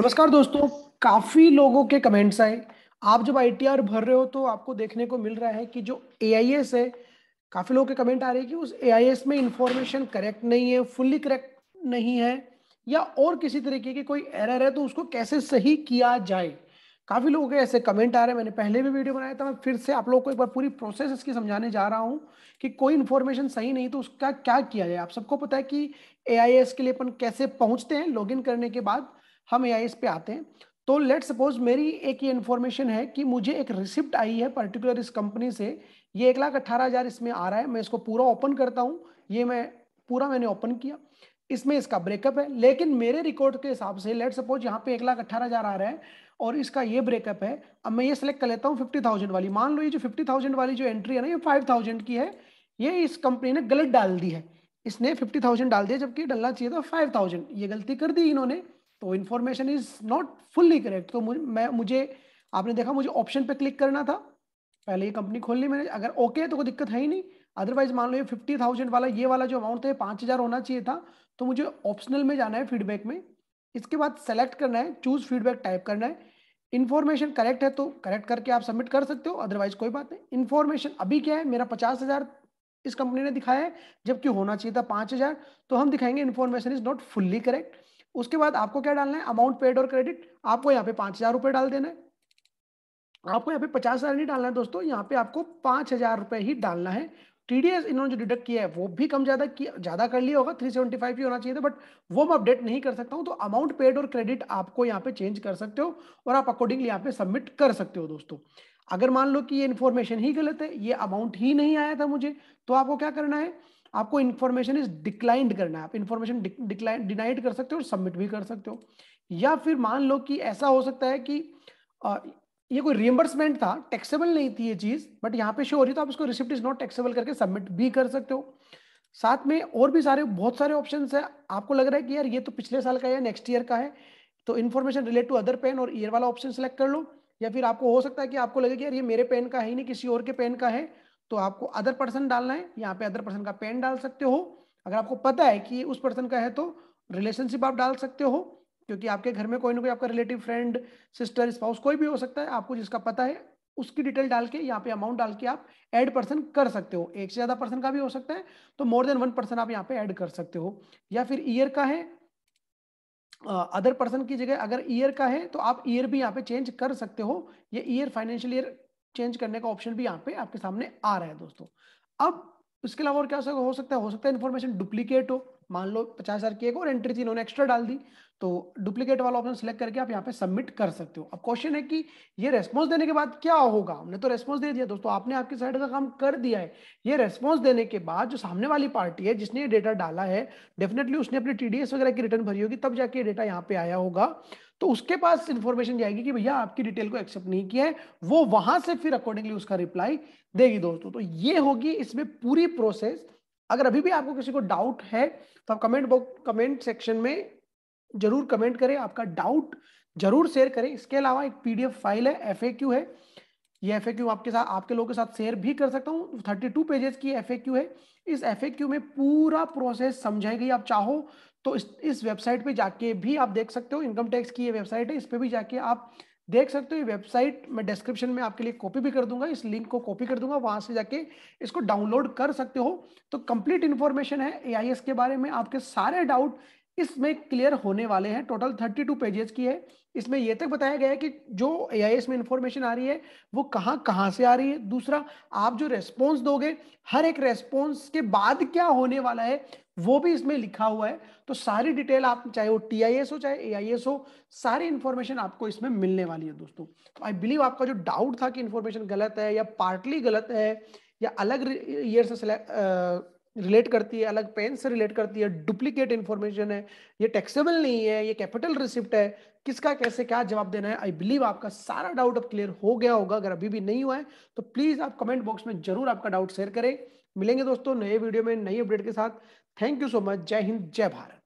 नमस्कार दोस्तों काफी लोगों के कमेंट्स आए आप जब आई भर रहे हो तो आपको देखने को मिल रहा है कि जो ए है काफी लोगों के कमेंट आ रहे हैं कि उस ए में इंफॉर्मेशन करेक्ट नहीं है फुल्ली करेक्ट नहीं है या और किसी तरीके की कोई एरर है तो उसको कैसे सही किया जाए काफी लोगों के ऐसे कमेंट आ रहे हैं मैंने पहले भी वीडियो बनाया था मैं फिर से आप लोगों को एक बार पूरी प्रोसेस इसकी समझाने जा रहा हूँ कि कोई इन्फॉर्मेशन सही नहीं तो उसका क्या किया जाए आप सबको पता है कि ए के लिए अपन कैसे पहुंचते हैं लॉगिन करने के बाद हम ए इस पे आते हैं तो लेट सपोज मेरी एक ये इन्फॉर्मेशन है कि मुझे एक रिसिप्ट आई है पर्टिकुलर इस कंपनी से ये एक लाख अट्ठारह हज़ार इसमें आ रहा है मैं इसको पूरा ओपन करता हूँ ये मैं पूरा मैंने ओपन किया इसमें इसका ब्रेकअप है लेकिन मेरे रिकॉर्ड के हिसाब से लेट सपोज यहाँ पे एक लाख अट्ठारह हज़ार आ रहा है और इसका ये ब्रेकअप है अब मैं ये सिलेक्ट कर लेता हूँ फिफ्टी थाउजेंड वाली मान लो ये जो फिफ्टी थाउजेंड वाली जो एंट्री है ना ये फाइव थाउजेंड की है ये इस कंपनी ने गलत डाल दी है इसने फिफ्टी थाउजेंड डाल दिया जबकि डलना चाहिए था फाइव थाउजेंड ये गलती कर दी इन्होंने तो information is not fully correct तो मुझे, मैं मुझे आपने देखा मुझे ऑप्शन पे क्लिक करना था पहले ये कंपनी खोल ली मैंने अगर ओके है तो कोई दिक्कत है ही नहीं अदरवाइज मान लो ये फिफ्टी थाउजेंड वाला ये वाला जो अमाउंट है पाँच हज़ार होना चाहिए था तो मुझे ऑप्शनल में जाना है फीडबैक में इसके बाद सेलेक्ट करना है चूज फीडबैक टाइप करना है इन्फॉर्मेशन करेक्ट है तो करेक्ट करके आप सबमिट कर सकते हो अदरवाइज कोई बात नहीं इन्फॉर्मेशन अभी क्या है मेरा पचास हज़ार इस कंपनी ने दिखाया है जबकि होना चाहिए था पाँच हज़ार तो हम दिखाएंगे information is not fully correct उसके बाद आपको क्या डालना है अमाउंट पेड और क्रेडिट आपको यहाँ पे पांच हजार रुपए डाल देना है आपको यहाँ पे पचास हजार नहीं डालना है दोस्तों यहाँ पे आपको पांच हजार रुपए ही डालना है टीडीएस इन्होंने जो डिडक्ट किया है वो भी कम ज्यादा किया ज्यादा कर लिया होगा 375 ही होना चाहिए था बट वो मैं अपडेट नहीं कर सकता हूँ तो अमाउंट पेड और क्रेडिट आपको यहाँ पे चेंज कर सकते हो और आप अकॉर्डिंगली यहाँ पे सबमिट कर सकते हो दोस्तों अगर मान लो कि ये इन्फॉर्मेशन ही गलत है ये अमाउंट ही नहीं आया था मुझे तो आपको क्या करना है आपको इन्फॉर्मेशन इज डिक्लाइंड करना है आप इन्फॉर्मेशन डिक्लाइन डिनाइड कर सकते हो और सबमिट भी कर सकते हो या फिर मान लो कि ऐसा हो सकता है कि आ, ये कोई रियम्बर्समेंट था टैक्सेबल नहीं थी ये चीज़ बट यहाँ पे शो हो रही तो आप इसको रिसिप्ट इज नॉट टैक्सेबल करके सबमिट भी कर सकते हो साथ में और भी सारे बहुत सारे ऑप्शन है आपको लग रहा है कि यार ये तो पिछले साल का है नेक्स्ट ईयर का है तो information relate to other PAN और ईयर वाला ऑप्शन सेलेक्ट कर लो या फिर आपको हो सकता है कि आपको लगे कि यार ये मेरे पेन का है ही नहीं किसी और के पेन का है तो आपको अदर पर्सन डालना है यहाँ पे अदर पर्सन का पेन डाल सकते हो अगर आपको पता है कि उस पर्सन का है तो रिलेशनशिप आप डाल सकते हो क्योंकि आपके घर में कोई ना कोई आपका रिलेटिव फ्रेंड सिस्टर स्पाउस कोई भी हो सकता है आपको जिसका पता है उसकी डिटेल डाल के यहाँ पे अमाउंट डाल के आप एड पर्सन कर सकते हो एक से ज्यादा पर्सन का भी हो सकता है तो मोर देन वन पर्सन आप यहाँ पे ऐड कर सकते हो या फिर ईयर का है अदर पर्सन की जगह अगर ईयर का है तो आप ईयर भी यहाँ पे चेंज कर सकते हो ये ईयर फाइनेंशियल ईयर चेंज करने का ऑप्शन भी यहाँ पे आपके सामने आ रहा है दोस्तों अब इसके अलावा और क्या हो सकता है हो सकता है इन्फॉर्मेशन डुप्लीकेट हो मान लो पचास हज़ार की एक और एंट्री थी इन्होंने एक्स्ट्रा डाल दी तो डुप्लीकेट वाला ऑप्शन सेलेक्ट करके आप यहाँ पे सबमिट कर सकते हो अब क्वेश्चन है कि ये रेस्पॉन्स देने के बाद क्या होगा हमने तो रेस्पॉन्स दे दिया दोस्तों आपने आपकी साइड का काम कर दिया है ये रेस्पॉन्स देने के बाद जो सामने वाली पार्टी है जिसने ये डेटा डाला है डेफिनेटली उसने अपनी टीडीएस वगैरह की रिटर्न भरी होगी तब जाके ये डेटा यहाँ पे आया होगा तो उसके पास इंफॉर्मेशन जाएगी कि भैया आपकी डिटेल को एक्सेप्ट नहीं किया है वो वहां से फिर अकॉर्डिंगली उसका रिप्लाई देगी दोस्तों तो ये होगी इसमें पूरी प्रोसेस अगर अभी भी आपको किसी को डाउट है तो आप कमेंट बॉक्स कमेंट सेक्शन में जरूर कमेंट करें आपका डाउट जरूर शेयर करें इसके अलावा एक पीडीएफ फाइल है एफ है ये एफ आपके साथ आपके लोगों के साथ शेयर भी कर सकता हूँ 32 पेजेस की एफ है इस एफ में पूरा प्रोसेस समझाई गई आप चाहो तो इस इस वेबसाइट पे जाके भी आप देख सकते हो इनकम टैक्स की ये वेबसाइट है इस पर भी जाके आप देख सकते हो ये वेबसाइट मैं डिस्क्रिप्शन में आपके लिए कॉपी भी कर दूंगा इस लिंक को कॉपी कर दूंगा वहां से जाके इसको डाउनलोड कर सकते हो तो कंप्लीट इन्फॉर्मेशन है ए के बारे में आपके सारे डाउट इसमें क्लियर होने वाले हैं टोटल 32 पेजेस की है इसमें यह तक बताया गया है कि जो एआईएस में इंफॉर्मेशन आ रही है वो कहाँ कहाँ से आ रही है दूसरा आप जो रेस्पॉन्स दोगे हर एक रेस्पॉन्स के बाद क्या होने वाला है वो भी इसमें लिखा हुआ है तो सारी डिटेल आप चाहे वो टी हो चाहे ए हो सारी इंफॉर्मेशन आपको इसमें मिलने वाली है दोस्तों आई तो बिलीव आपका जो डाउट था कि इन्फॉर्मेशन गलत है या पार्टली गलत है या अलग ईयर से रिलेट करती है अलग पेन से रिलेट करती है डुप्लीकेट इन्फॉर्मेशन है ये टैक्सेबल नहीं है ये कैपिटल रिसिप्ट है किसका कैसे क्या जवाब देना है आई बिलीव आपका सारा डाउट अब क्लियर हो गया होगा अगर अभी भी नहीं हुआ है तो प्लीज आप कमेंट बॉक्स में जरूर आपका डाउट शेयर करें मिलेंगे दोस्तों नए वीडियो में नई अपडेट के साथ थैंक यू सो मच जय हिंद जय भारत